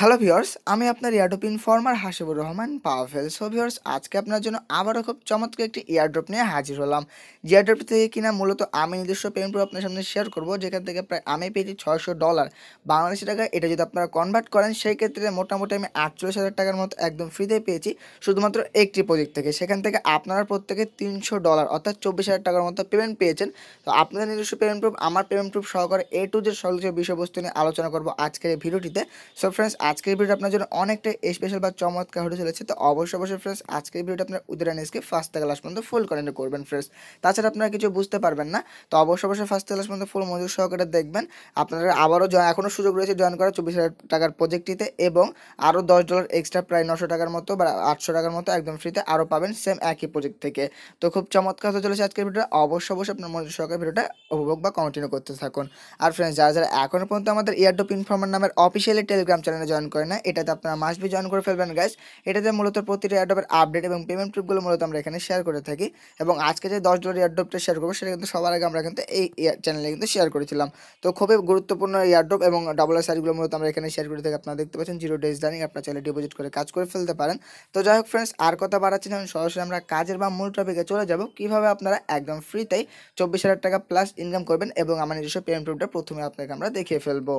hello viewers আমি আপনার airdrop informer Hasibur Rahman পাওয়াফেল সো ভিওর্স আজকে আপনার জন্য আবারও খুব চমৎকার একটি এয়ারড্রপ নিয়ে হাজির হলাম যে এয়ারড্রপ থেকে কিনা মূলত আমি নিজস্ব পেমেন্ট আপনার সামনে শেয়ার করব যেখান থেকে প্রায় আমি পেয়েছি ছয়শো ডলার বাংলাদেশি টাকা এটা যদি আপনারা কনভার্ট করেন সেই ক্ষেত্রে মোটামুটি আমি আটচল্লিশ হাজার টাকার মতো একদম ফ্রিতে পেয়েছি শুধুমাত্র একটি প্রজেক্ট থেকে সেখান থেকে আপনারা প্রত্যেকে তিনশো ডলার অর্থাৎ চব্বিশ হাজার টাকার মতো পেমেন্ট পেয়েছেন তো আপনাদের নিজস্ব পেমেন্ট প্রুফ আমার পেমেন্ট প্রুফ সহকারে এ টু জের সকল বিষয়বস্তু নিয়ে আলোচনা করব আজকের এই ভিডিওটিতে সো ফ্রেন্ডস আজকের ভিডিওটা আপনার জন্য অনেকটা স্পেশাল বা চমৎকার হতে চলেছে তো অবশ্যই অবশ্যই ফ্রেন্ডস আজকের ভিডিওটা আপনার উদাহরণ এসকে ফার্স্ট থেকে লাস্ট পর্যন্ত ফুল কন্টিনিউ করবেন ফ্রেন্ডস তাছাড়া আপনারা কিছু বুঝতে পারবেন না তো অবশ্যই অবশ্যই ফার্স্ট থেকে লাস্ট পর্যন্ত ফুল মজুর সহকারে দেখবেন আপনারা আবারও এখনও সুযোগ রয়েছে জয়েন করার চব্বিশ হাজার টাকার প্রজেক্টটিতে এবং আরও দশ ডলার এক্সট্রা প্রায় নশো টাকার মতো বা আটশো টাকার মতো একদম ফ্রিতে আরও পাবেন সেম একই প্রজেক্ট থেকে তো খুব চমৎকার হতে চলেছে আজকের ভিডিওটা অবশ্যই অবশ্যই আপনার মজুর সহকারে ভিডিওটা উপভোগ বা কন্টিনিউ করতে থাকুন আর ফ্রেন্ডস যারা যারা এখনও পর্যন্ত আমাদের ইয়ারডোপ ইনফর্মার নামের অফিসিয়ালি টেলিগ্রাম চ্যানেলে জয়েন করে না এটাতে আপনারা মাসবি জয়েন করে ফেলবেন গ্যাস এটাতে মূলত প্রতিটি অ্যাডপের আপডেট এবং পেমেন্ট ট্রিপগুলো মূলত আমরা এখানে শেয়ার করে থাকি এবং আজকে যে দশ ডলার এয়ারড্রপটা শেয়ার করবো সেটা কিন্তু সবার আগে আমরা কিন্তু এই চ্যানেলে কিন্তু শেয়ার করেছিলাম তো খুবই গুরুত্বপূর্ণ এয়ারড্রপ এবং ডাবল সার্ভিসগুলো মূলত আমরা এখানে শেয়ার করে থাকি আপনারা দেখতে পাচ্ছেন জিরো ডেজ রানিং আপনারা চাইলে ডিপোজিট করে কাজ করে ফেলতে পারেন তো যাই হোক ফ্রেন্ডস আর কথা বাড়াচ্ছি না সরাসরি আমরা কাজের বা মূল টপিকে চলে যাব কিভাবে আপনারা একদম ফ্রিতেই চব্বিশ হাজার টাকা প্লাস ইনকাম করবেন এবং আমার নিজস্ব পেমেন্ট প্রুফটা প্রথমে আপনাকে আমরা দেখিয়ে ফেলবো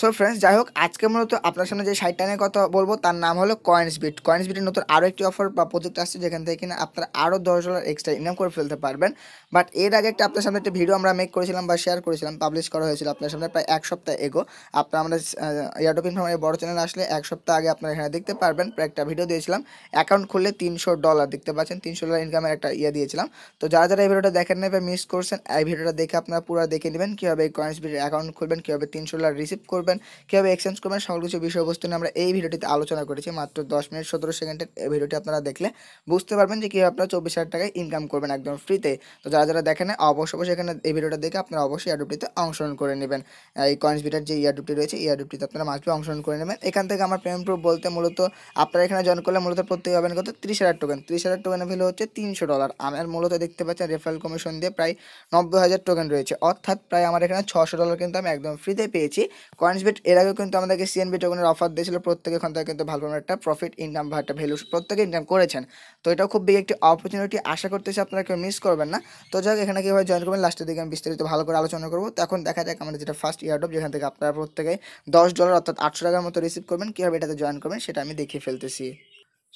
সো ফ্রেন্ডস যাই হোক আজকে মূলত আপনার সামনে যে সাইটটা নিয়ে কথা বলবো তার নাম হলো কয়েন্স বিট কয়েন্স বিটের নতুন আরও একটি অফার বা প্রজেক্ট আসছে যেখান থেকে কিনা আপনারা আরও দশ ডলার এক্সট্রা ইনকাম করে ফেলতে পারবেন বাট এর আগে একটা আপনার সামনে একটা ভিডিও আমরা মেক করেছিলাম বা শেয়ার করেছিলাম পাবলিশ করা হয়েছিল আপনার সামনে প্রায় এক সপ্তাহ এগো আপনার আমরা ইয়ারডপ ইনফর্মের বড় চ্যানেল আসলে এক সপ্তাহ আগে আপনারা এখানে দেখতে পারবেন প্রায় একটা ভিডিও দিয়েছিলাম অ্যাকাউন্ট খুললে তিনশো ডলার দেখতে পাচ্ছেন তিনশো ডলার ইনকামের একটা ইয়ে দিয়েছিলাম তো যারা যারা এই ভিডিওটা দেখেন নেবে বা মিস করছেন এই ভিডিওটা দেখে আপনারা পুরো দেখে নেবেন কীভাবে কয়েন্স বিটের অ্যাকাউন্ট খুলবেন কীভাবে তিনশো ডলার রিসিভ করবেন করবেন কীভাবে এক্সচেঞ্জ করবেন সকল কিছু বিষয়বস্তু নিয়ে আমরা এই ভিডিওটিতে আলোচনা করেছি মাত্র দশ মিনিট সতেরো সেকেন্ডের এই ভিডিওটি আপনারা দেখলে বুঝতে পারবেন যে কীভাবে আপনারা চব্বিশ হাজার টাকায় ইনকাম করবেন একদম ফ্রিতে তো যারা যারা দেখেন অবশ্য অবশ্যই এখানে এই ভিডিওটা দেখে আপনারা অবশ্যই ইয়ারডুপটিতে অংশগ্রহণ করে নেবেন এই কয়েন্স বিটার যে ইয়ারডুপটি রয়েছে ইয়ারডুপটিতে আপনারা মাসবে অংশগ্রহণ করে নেবেন এখান থেকে আমার পেমেন্ট প্রুফ বলতে মূলত আপনারা এখানে জয়েন করলে মূলত প্রত্যেক পাবেন কত ত্রিশ হাজার টোকেন ত্রিশ হাজার টোকেনের ভ্যালু হচ্ছে তিনশো ডলার আমার মূলত দেখতে পাচ্ছেন রেফারেল কমিশন দিয়ে প্রায় নব্বই হাজার টোকেন রয়েছে অর্থাৎ প্রায় আমার এখানে ছশো ডলার কিন্তু আমি একদম ফ্রিতে পেয়েছি কয়েন্স বেট এর আগেও কিন্তু আমাদেরকে সিএনবি টোকনের অফার দিয়েছিল প্রত্যেকে এখন থেকে কিন্তু ভালো একটা প্রফিট ইনকাম বা একটা ভ্যালু প্রত্যেকে ইনকাম করেছেন তো এটা খুব বিগ একটি অপরচুনিটি আশা করতেছি আপনারা কেউ মিস করবেন না তো যাই হোক এখানে কীভাবে জয়েন করবেন লাস্টের দিকে আমি বিস্তারিত ভালো করে আলোচনা করবো তখন দেখা যাক আমাদের যেটা ফার্স্ট ইয়ারডপ যেখান থেকে আপনারা প্রত্যেকে দশ ডলার অর্থাৎ আটশো টাকার মতো রিসিভ করবেন কীভাবে এটাতে জয়েন করবেন সেটা আমি দেখিয়ে ফেলতেছি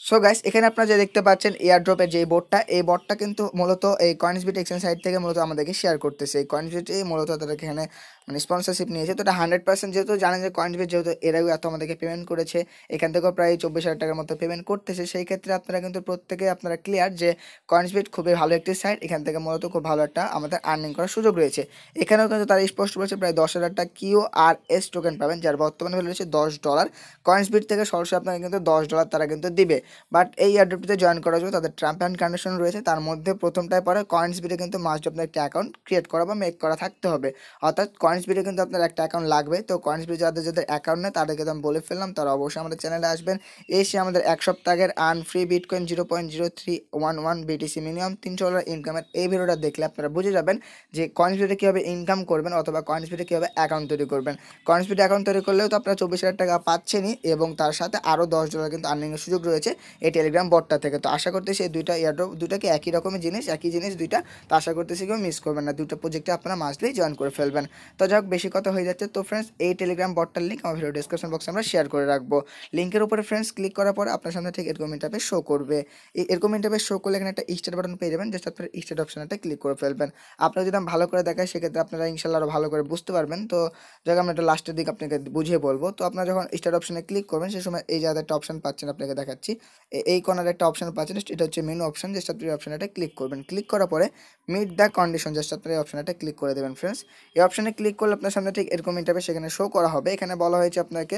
সো গাইস এখানে আপনারা যে দেখতে পাচ্ছেন এয়ারড্রপের যে বোর্ডটা এই বোর্ডটা কিন্তু মূলত এই কয়েন্সবিট এক্সচেঞ্জ সাইট থেকে মূলত আমাদেরকে শেয়ার করতেছে এই কয়েন্স এই মূলত তাদেরকে এখানে মানে স্পন্সারশিপ নিয়েছে তো এটা হান্ড্রেড পার্সেন্ট যেহেতু জানে যে কয়েনবেস যেহেতু এর আগে এত আমাদেরকে পেমেন্ট করেছে এখান থেকেও প্রায় চব্বিশ হাজার টাকার মতো পেমেন্ট করতেছে সেই ক্ষেত্রে আপনারা কিন্তু প্রত্যেকে আপনারা ক্লিয়ার যে কয়েনসবিট খুবই ভালো একটি সাইট এখান থেকে মূলত খুব ভালো একটা আমাদের আর্নিং করার সুযোগ রয়েছে এখানেও কিন্তু তারা স্পষ্ট বলেছে প্রায় দশ হাজারটা কিউ আর এস টোকেন পাবেন যার বর্তমানে ভ্যালু রয়েছে দশ ডলার কয়েনসবিট থেকে সরাসরি আপনাকে কিন্তু দশ ডলার তারা কিন্তু দিবে বাট এই অ্যাডপ্টিতে জয়েন করার জন্য তাদের ট্রাম্প অ্যান্ড কন্ডিশন রয়েছে তার মধ্যে প্রথমটায় পরে কয়েন্সবিটে কিন্তু মাস্ট আপনার একটা অ্যাকাউন্ট ক্রিয়েট করা বা মেক করা থাকতে হবে অর্থাৎ কয়েন্স ভিডিও কিন্তু আপনার একটা অ্যাকাউন্ট লাগবে তো কয়েন্স ভিডিও যাদের যাদের অ্যাকাউন্ট নেই তাদেরকে তো আমি বলে ফেললাম তারা অবশ্যই আমাদের চ্যানেলে আসবেন এসে আমাদের এক সপ্তাহের আন free bitcoin zero point zero three one one BTC minimum তিনশো ডলার ইনকামের এই ভিডিওটা দেখলে আপনারা বুঝে যাবেন যে কয়েন্স ভিডিও কীভাবে ইনকাম করবেন অথবা কয়েন্স ভিডিও কীভাবে অ্যাকাউন্ট তৈরি করবেন কয়েন্স ভিডিও অ্যাকাউন্ট তৈরি করলেও তো আপনারা চব্বিশ হাজার টাকা পাচ্ছেনই এবং তার সাথে আরও দশ ডলার কিন্তু আর্নিংয়ের সুযোগ রয়েছে এই টেলিগ্রাম বটটা থেকে তো আশা করতেছি এই দুইটা ইয়ারড্রপ দুটাকে একই রকমের জিনিস একই জিনিস দুইটা তো আশা করতেছি কেউ মিস করবেন না দুটো প্রজেক্টে আপনারা মাসলেই জয়েন করে ফেলবেন তো যাই হোক বেশি কথা হয়ে যাচ্ছে তো ফ্রেন্ডস এই টেলিগ্রাম বটটার লিঙ্ক আমার ভিডিও ডিসক্রিপশন বক্সে আমরা শেয়ার করে রাখবো লিঙ্কের উপরে ফ্রেন্ডস ক্লিক করার পর আপনার সামনে ঠিক এরকম ইন্টারপে শো করবে এরকম ইন্টারপে শো করলে এখানে একটা স্টার্ট বাটন পেয়ে যাবেন জাস্ট আপনার স্টার্ট অপশনটা ক্লিক করে ফেলবেন আপনারা যদি ভালো করে দেখায় সেক্ষেত্রে আপনারা ইনশাল্লাহ আরও ভালো করে বুঝতে পারবেন তো যাই আমরা একটা লাস্টের দিক আপনাকে বুঝিয়ে বলবো তো আপনার যখন স্টার্ট অপশনে ক্লিক করবেন সেই সময় এই যাদের একটা অপশন পাচ্ছেন আপনাকে দেখাচ্ছি এই কোনার একটা অপশন পাচ্ছেন এটা হচ্ছে মেনু অপশন জাস্ট আপনি অপশনটা ক্লিক করবেন ক্লিক করার পরে মিট দ্য কন্ডিশন জাস্ট আপনার এই অপশনটা ক্লিক করে দেবেন ফ্রেন্ডস এই অপশনে ক্লিক ক্লিক করলে আপনার সামনে ঠিক এরকম ইন্টারভেস সেখানে শো করা হবে এখানে বলা হয়েছে আপনাকে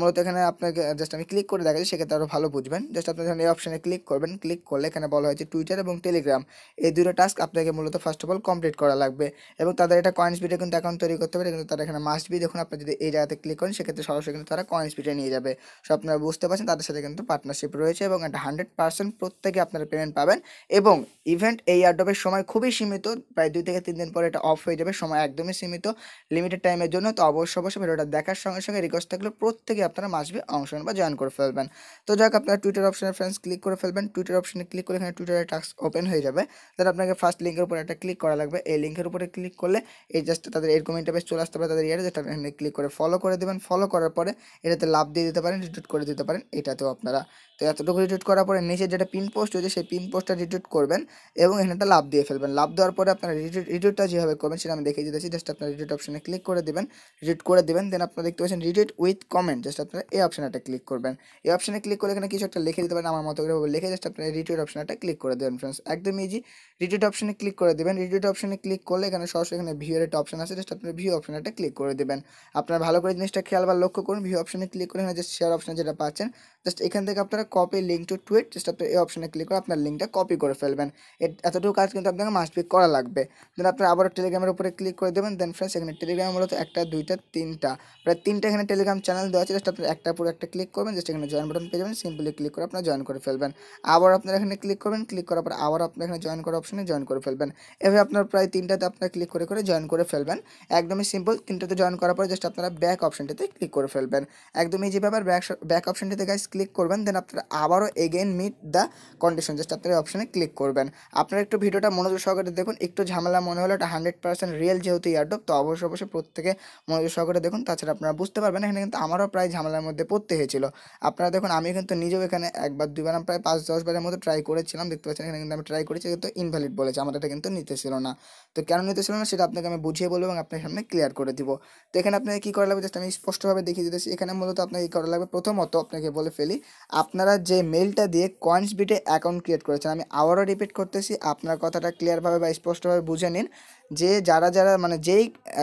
মূলত এখানে আপনাকে জাস্ট আমি ক্লিক করে দেখাচ্ছি সেক্ষেত্রে আরও ভালো বুঝবেন জাস্ট আপনি যখন এই অপশানে ক্লিক করবেন ক্লিক করলে এখানে বলা হয়েছে টুইটার এবং টেলিগ্রাম এই দুটো টাস্ক আপনাকে মূলত ফার্স্ট অফ অল কমপ্লিট করা লাগবে এবং তাদের এটা কয়েন্স বিটে কিন্তু অ্যাকাউন্ট তৈরি করতে পারে কিন্তু তারা এখানে মাস্ট বি দেখুন আপনি যদি এই জায়গাতে ক্লিক করেন সেক্ষেত্রে সরাসরি কিন্তু তারা কয়েন্স বিটে নিয়ে যাবে সো আপনারা বুঝতে পারছেন তাদের সাথে কিন্তু পার্টনারশিপ রয়েছে এবং এটা হান্ড্রেড পার্সেন্ট প্রত্যেকে আপনারা পেমেন্ট পাবেন এবং ইভেন্ট এই আড্ডপের সময় খুবই সীমিত প্রায় দুই থেকে তিন দিন পরে এটা অফ হয়ে যাবে সময় একদমই সীমিত লিমিটেড টাইমের জন্য তো অবশ্যই অবশ্যই ভিডিওটা দেখার সঙ্গে সঙ্গে রিকোয়েস্ট থাকলে প্রত্যেকে আপনারা মাসবি অংশগ্রহণ বা জয়েন করে ফেলবেন তো যাক আপনারা টুইটার অপশনে ফ্রেন্ডস ক্লিক করে ফেলবেন টুইটার অপশনে ক্লিক করে এখানে টুইটারে টাস্ক ওপেন হয়ে যাবে তাহলে আপনাকে ফার্স্ট লিঙ্কের উপর একটা ক্লিক করা লাগবে এই লিঙ্কের উপরে ক্লিক করলে এই জাস্ট তাদের এরকম ইন্টারভেস চলে আসতে পারে তাদের ইয়ারে যেটা এখানে ক্লিক করে ফলো করে দেবেন ফলো করার পরে এটাতে লাভ দিয়ে দিতে পারেন রিটুইট করে দিতে পারেন এটাতেও আপনারা তো এতটুকু রিটুইট করার পরে নিচে যেটা পিন পোস্ট রয়েছে সেই পিন পোস্টটা রিটুইট করবেন এবং এখানে একটা লাভ দিয়ে ফেলবেন লাভ দেওয়ার পরে আপনারা রিটুইটটা যেভাবে করবেন সেটা আমি দেখিয়ে দিতেছি জাস্ট আপনার রিটুইট অপশানে ক্লিক করে দেবেন রিড করে দেবেন দেন আপনারা দেখতে পাচ্ছেন ইট উইথ কমেন্ট জাস্ট আপনারা এই অপশানটা ক্লিক করবেন এই অপশানে ক্লিক করে এখানে কিছু একটা লিখে দিতে পারেন আমার মতো করে লিখে জাস্ট আপনারা রিটুইট অপশানটা ক্লিক করে দেবেন ফ্রেন্ডস একদম ইজি রিটুইট অপশানে ক্লিক করে দেবেন রিটুইট অপশানে ক্লিক করলে এখানে সরাসরি এখানে ভিউয়ের একটা অপশান আছে জাস্ট আপনারা ভিউ অপশানটা ক্লিক করে দেবেন আপনারা ভালো করে জিনিসটা খেয়াল বা লক্ষ্য করুন ভিউ অপশানে ক্লিক করে এখানে জাস্ট শেয়ার অপশান যেটা পাচ্ছেন জাস্ট এখান থেকে আপনারা copy link to tweet just আপনার এই অপশানে ক্লিক করে আপনার লিঙ্কটা কপি করে ফেলবেন এতটুকু কাজ কিন্তু আপনাকে মাস্ট পিক করা লাগবে দেন আপনারা আবার টেলিগ্রামের উপরে ক্লিক করে দেবেন দেন ফ্রেন্ডস এখানে টেলিগ্রাম মূলত একটা দুইটা তিনটা প্রায় তিনটা এখানে টেলিগ্রাম চ্যানেল দেওয়া আছে জাস্ট আপনার একটা পুরো একটা ক্লিক করবেন জাস্ট এখানে জয়েন বাটন পেয়ে যাবেন সিম্পলি ক্লিক করে আপনার জয়েন করে ফেলবেন আবার আপনার এখানে ক্লিক করবেন ক্লিক করার পর আবার আপনার এখানে জয়েন করার অপশনে জয়েন করে ফেলবেন এভাবে আপনার প্রায় তিনটাতে আপনার ক্লিক করে করে জয়েন করে ফেলবেন একদমই সিম্পল তিনটাতে জয়েন করার পর জাস্ট আপনারা ব্যাক অপশনটিতে ক্লিক করে ফেলবেন একদমই যে ব্যাপার ব্যাক ব্যাক অপশনটিতে গাইজ ক্লিক করবেন দেন আপনারা আবারও again meet the condition just আপনারা অপশনে ক্লিক করবেন আপনারা একটু ভিডিওটা মনোযোগ সহকারে দেখুন একটু ঝামেলা মনে হলো এটা হান্ড্রেড পার্সেন্ট রিয়েল যেহেতু ইয়ারডপ তো অবশ্যই অবশ্য অবশ্যই প্রত্যেকে মনোযোগ সহকারে দেখুন তাছাড়া আপনারা বুঝতে পারবেন এখানে কিন্তু আমারও প্রায় ঝামেলার মধ্যে পড়তে হয়েছিল আপনারা দেখুন আমি কিন্তু নিজেও এখানে একবার দুবার প্রায় পাঁচ দশবারের মতো ট্রাই করেছিলাম দেখতে পাচ্ছেন এখানে কিন্তু আমি ট্রাই করেছি কিন্তু ইনভ্যালিড বলেছে আমার এটা কিন্তু নিতেছিল না তো কেন নিতেছিল না সেটা আপনাকে আমি বুঝিয়ে বলবো এবং আপনার সামনে ক্লিয়ার করে দিব তো এখানে আপনাকে কী করা লাগবে জাস্ট আমি স্পষ্টভাবে দেখিয়ে দিতেছি এখানে মূলত আপনাকে কী করা লাগবে প্রথমত আপনাকে বলে ফেলি আপনারা যে মেলটা দিয়ে কয়েন্স বিটে অ্যাকাউন্ট ক্রিয়েট করেছেন আমি আবারও রিপিট করতেছি আপনার কথাটা ক্লিয়ারভাবে বা স্পষ্টভাবে বুঝে নিন যে যারা যারা মানে যেই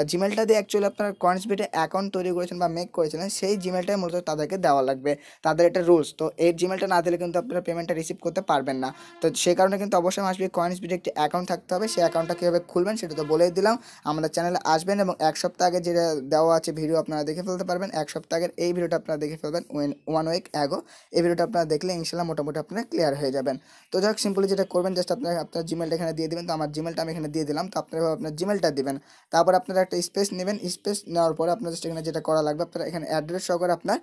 জিমেলটা দিয়ে অ্যাকচুয়ালি আপনারা কয়েন্স বেটে অ্যাকাউন্ট তৈরি করেছেন বা মেক করেছিলেন সেই জিমেলটাই মূলত তাদেরকে দেওয়া লাগবে তাদের এটা রুলস তো এই জিমেলটা না দিলে কিন্তু আপনারা পেমেন্টটা রিসিভ করতে পারবেন না তো সেই কারণে কিন্তু অবশ্যই আসবে কয়েন্স বেটে একটি অ্যাকাউন্ট থাকতে হবে সেই অ্যাকাউন্টটা কীভাবে খুলবেন সেটা তো বলেই দিলাম আমাদের চ্যানেলে আসবেন এবং এক সপ্তাহ আগে যেটা দেওয়া আছে ভিডিও আপনারা দেখে ফেলতে পারবেন এক সপ্তাহ আগের এই ভিডিওটা আপনারা দেখে ফেলবেন ওয়ান ওয়েক অ্যাগো এই ভিডিওটা আপনারা দেখলে ইনশাল্লাহ মোটামুটি আপনারা ক্লিয়ার হয়ে যাবেন তো যাই হোক সিম্পলি যেটা করবেন জাস্ট আপনার আপনার জিমেলটা এখানে দিয়ে দেবেন তো আমার জিমেলটা আমি এখানে দিয়ে দিলাম তো আপনারা আপনার জিমেলটা দেবেন তারপর আপনারা একটা স্পেস নেবেন স্পেস নেওয়ার পরে আপনার সেখানে যেটা করা লাগবে আপনারা এখানে অ্যাড্রেস সহকারে আপনার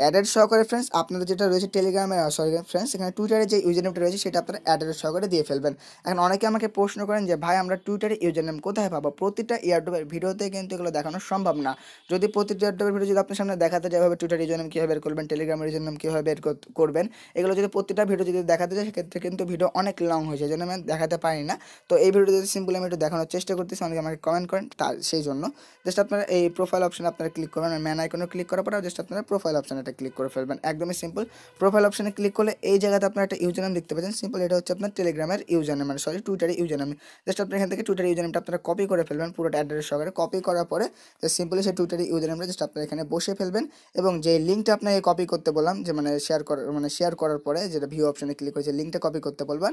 অ্যাডেড সহকারে ফ্রেন্ডস আপনাদের যেটা রয়েছে টেলিগ্রামে সরি ফ্রেন্ডস এখানে টুইটারে যে ইউজার নেমটা রয়েছে সেটা আপনারা অ্যাডেড সহকারে দিয়ে ফেলবেন এখন অনেকে আমাকে প্রশ্ন করেন যে ভাই আমরা টুইটারে ইউজার নেম কোথায় পাবো প্রতিটা এয়ারড্রপের ভিডিওতে কিন্তু এগুলো দেখানো সম্ভব না যদি প্রতিটা এয়ারড্রপের ভিডিও যদি আপনার সামনে দেখাতে যায় ভাবে টুইটার ইউজার নেম কীভাবে বের করবেন টেলিগ্রামের ইউজার নেম কীভাবে বের করবেন এগুলো যদি প্রতিটা ভিডিও যদি দেখাতে যায় সেক্ষেত্রে কিন্তু ভিডিও অনেক লং হয়েছে যেন আমি দেখাতে পারি না তো এই ভিডিও যদি সিম্পল আমি একটু দেখানোর চেষ্টা করতেছি অনেকে আমাকে কমেন্ট করেন তার সেই জন্য জাস্ট আপনারা এই প্রোফাইল অপশানে আপনারা ক্লিক করবেন ম্যান আইকনে ক্লিক করার পরে জাস্ট আপনারা প্রোফাইল অপশানে এটাতে ক্লিক করে ফেলবেন একদমই সিম্পল প্রোফাইল অপশানে ক্লিক করলে এই জায়গাতে আপনার একটা ইউজার নাম দেখতে পাচ্ছেন সিম্পল এটা হচ্ছে আপনার টেলিগ্রামের ইউজার নাম মানে সরি টুইটারের ইউজার নাম জাস্ট আপনি এখান থেকে টুইটার ইউজার নামটা আপনারা কপি করে ফেলবেন পুরোটা অ্যাড্রেস সহকারে কপি করার পরে জাস্ট সিম্পলি সেই টুইটারের ইউজার নামটা জাস্ট আপনারা এখানে বসে ফেলবেন এবং যে লিঙ্কটা আপনাকে কপি করতে বললাম যে মানে শেয়ার করার মানে শেয়ার করার পরে যেটা ভিউ অপশানে ক্লিক যে লিঙ্কটা কপি করতে বলবেন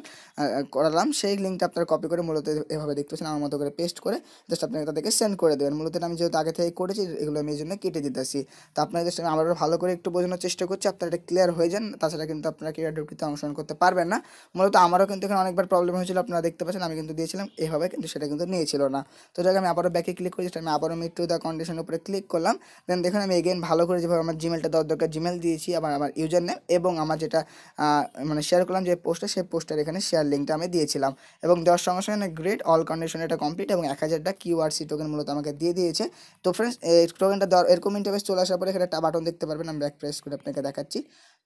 করালাম সেই লিঙ্কটা আপনারা কপি করে মূলত এভাবে দেখতে পাচ্ছেন আমার মতো করে পেস্ট করে জাস্ট আপনাকে তাদেরকে সেন্ড করে দেবেন মূলত আমি যেহেতু আগে থেকে করেছি এগুলো আমি এই জন্য কেটে দিতেছি তো আপনারা জাস্ট আমি আবার ভালো করে একটু একটু বোঝানোর চেষ্টা করছি আপনারা এটা ক্লিয়ার হয়ে যান তাছাড়া কিন্তু আপনারা কেউ অ্যাডপ্টিতে অংশগ্রহণ করতে পারবেন না মূলত আমারও কিন্তু এখানে অনেকবার প্রবলেম হয়েছিল আপনারা দেখতে পাচ্ছেন আমি কিন্তু দিয়েছিলাম এভাবে কিন্তু সেটা কিন্তু নিয়েছিল না তো যাকে আমি আবারও ব্যাকে ক্লিক করেছি আমি আবারও মিট টু দ্য কন্ডিশনের উপরে ক্লিক করলাম দেন দেখুন আমি এগেন ভালো করে যেভাবে আমার জিমেলটা দেওয়ার দরকার জিমেল দিয়েছি আবার আমার ইউজার নেম এবং আমার যেটা মানে শেয়ার করলাম যে পোস্টটা সেই পোস্টটার এখানে শেয়ার লিঙ্কটা আমি দিয়েছিলাম এবং দেওয়ার সঙ্গে সঙ্গে গ্রেট অল কন্ডিশন এটা কমপ্লিট এবং এক হাজারটা সি টোকেন মূলত আমাকে দিয়ে দিয়েছে তো ফ্রেন্ডস এই টোকেনটা দেওয়ার এরকম ইন্টারভেস চলে আসার পরে এখানে একটা বাটন দেখতে পারবেন আমরা ব্যাক প্রেস করে আপনাকে দেখাচ্ছি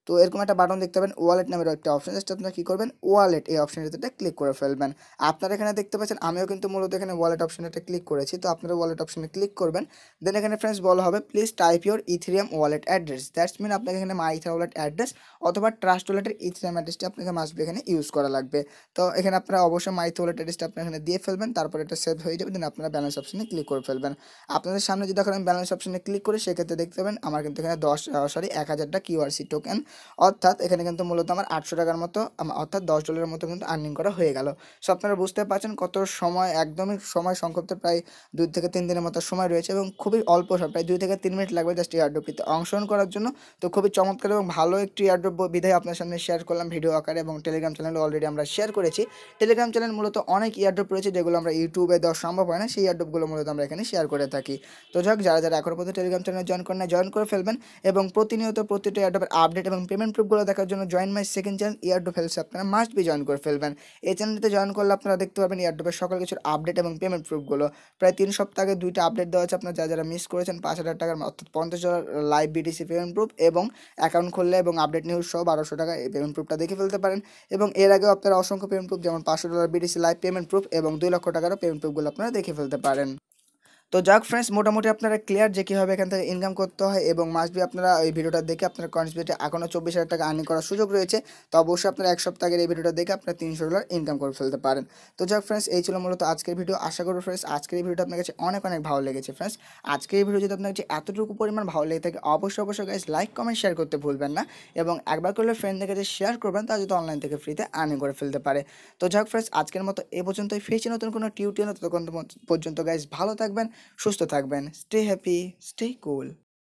তো এরকম একটা বাটন দেখতে পাবেন ওয়ালেট নামের একটা অপশন জাস্ট আপনারা কী করবেন ওয়ালেট এই অপশনটাতে ক্লিক করে ফেলবেন আপনারা এখানে দেখতে পাচ্ছেন আমিও কিন্তু মূলত এখানে ওয়ালেট অপশনটা ক্লিক করেছি তো আপনারা ওয়ালেট অপশনে ক্লিক করবেন দেন এখানে ফ্রেন্ডস বলা হবে please type your Ethereum wallet address that's mean আপনাকে এখানে মাই ইথার ওয়ালেট অ্যাড্রেস অথবা ট্রাস্ট ওয়ালেটের ইথেরিয়াম অ্যাড্রেসটি আপনাকে মাসবে এখানে ইউজ করা লাগবে তো এখানে আপনারা অবশ্যই মাই ওয়ালেট অ্যাড্রেসটা আপনি এখানে দিয়ে ফেলবেন তারপরে এটা সেভ হয়ে যাবে দেন আপনারা ব্যালেন্স অপশনে ক্লিক করে ফেলবেন আপনাদের সামনে যদি এখন ব্যালেন্স অপশনে ক্লিক করে সেক্ষেত্রে দেখতে পাবেন আমার কিন্তু এখানে দশ সরি এক হাজারটা কিউআরসি টোকেন অর্থাৎ এখানে কিন্তু মূলত আমার আটশো টাকার মতো অর্থাৎ দশ ডলারের মতো কিন্তু আর্নিং করা হয়ে গেল সো আপনারা বুঝতে পারছেন কত সময় একদমই সময় সংক্ষিপ্ত প্রায় দুই থেকে তিন দিনের মতো সময় রয়েছে এবং খুবই অল্প সময় প্রায় দুই থেকে তিন মিনিট লাগবে জাস্ট এয়ারড্রপটিতে অংশগ্রহণ করার জন্য তো খুবই চমৎকার এবং ভালো একটি এয়ারড্রপ বিধায় আপনার সামনে শেয়ার করলাম ভিডিও আকারে এবং টেলিগ্রাম চ্যানেল অলরেডি আমরা শেয়ার করেছি টেলিগ্রাম চ্যানেল মূলত অনেক এয়ারড্রপ রয়েছে যেগুলো আমরা ইউটিউবে দেওয়া সম্ভব হয় না সেই এয়ারড্রপগুলো মূলত আমরা এখানে শেয়ার করে থাকি তো যাক যারা যারা এখনও পর্যন্ত টেলিগ্রাম চ্যানেলে জয়েন করেন না জয়েন করে ফেলবেন এবং প্রতিনিয়ত প্রতিটা এয়ারড্রপের আপডেট এবং এবং পেমেন্ট প্রুফগুলো দেখার জন্য join my second channel airdrop হেলসে আপনারা মাস্ট বি জয়েন করে ফেলবেন এই চ্যানেলটিতে জয়েন করলে আপনারা দেখতে পারবেন ইয়ারডোপের সকল কিছুর আপডেট এবং পেমেন্ট প্রুফগুলো প্রায় তিন সপ্তাহ আগে দুইটা আপডেট দেওয়া আছে আপনার যা যারা মিস করেছেন পাঁচ হাজার টাকার অর্থাৎ পঞ্চাশ dollar live BTC payment proof এবং অ্যাকাউন্ট খুললে এবং আপডেট নিউজ সহ বারোশো টাকা এই পেমেন্ট প্রুফটা দেখে ফেলতে পারেন এবং এর আগেও আপনারা অসংখ্য পেমেন্ট প্রুফ যেমন পাঁচশো dollar BTC live payment proof এবং দুই লক্ষ টাকারও পেমেন্ট প্রুফগুলো আপনারা দেখে ফেলতে পারেন তো যাক ফ্রেন্ডস মোটামুটি আপনারা ক্লিয়ার যে কীভাবে এখান থেকে ইনকাম করতে হয় এবং মাসবি আপনারা এই ভিডিওটা দেখে আপনার কনসবিটি এখনও চব্বিশ হাজার টাকা আর্নিং করার সুযোগ রয়েছে তো অবশ্যই আপনারা এক সপ্তাহ এই ভিডিওটা দেখে আপনারা তিনশো ডলার ইনকাম করে ফেলতে পারেন তো যাক ফ্রেন্ডস এই ছিল মূলত আজকের ভিডিও আশা করবো ফ্রেন্ডস আজকের এই ভিডিওটা আপনার কাছে অনেক অনেক ভালো লেগেছে ফ্রেন্ডস আজকের এই ভিডিও যদি আপনার কাছে এতটুকু পরিমাণ ভালো লেগে থাকে অবশ্যই অবশ্যই গাইজ লাইক কমেন্ট শেয়ার করতে ভুলবেন না এবং একবার করলে ফ্রেন্ডদের কাছে শেয়ার করবেন তা যদি অনলাইন থেকে ফ্রিতে আর্নিং করে ফেলতে পারে তো যাক ফ্রেন্ডস আজকের মতো এ পর্যন্তই ফেসে নতুন কোনো টিউটোরিয়াল ততক্ষণ পর্যন্ত গাইজ ভালো থাকবেন সুস্থ থাকবেন স্টে হ্যাপি স্টে কুল